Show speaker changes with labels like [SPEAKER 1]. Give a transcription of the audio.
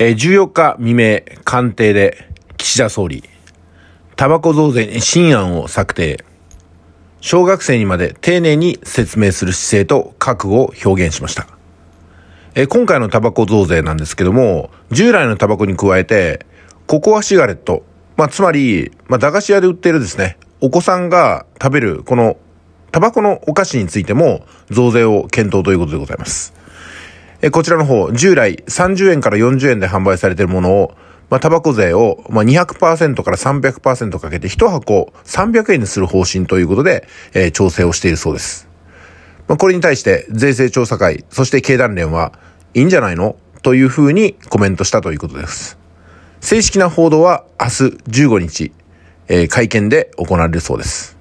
[SPEAKER 1] えー、14日未明、官邸で岸田総理、タバコ増税に新案を策定。小学生にまで丁寧に説明する姿勢と覚悟を表現しました。えー、今回のタバコ増税なんですけども、従来のタバコに加えて、ココアシガレット、まあ、つまり、まあ、駄菓子屋で売ってるですね、お子さんが食べるこのタバコのお菓子についても増税を検討ということでございます。えこちらの方、従来30円から40円で販売されているものを、まあ、タバコ税を、まあ、200%から300%かけて1箱300円にする方針ということで、えー、調整をしているそうです。まあ、これに対して税制調査会、そして経団連は、いいんじゃないのというふうにコメントしたということです。正式な報道は明日15日、えー、会見で行われるそうです。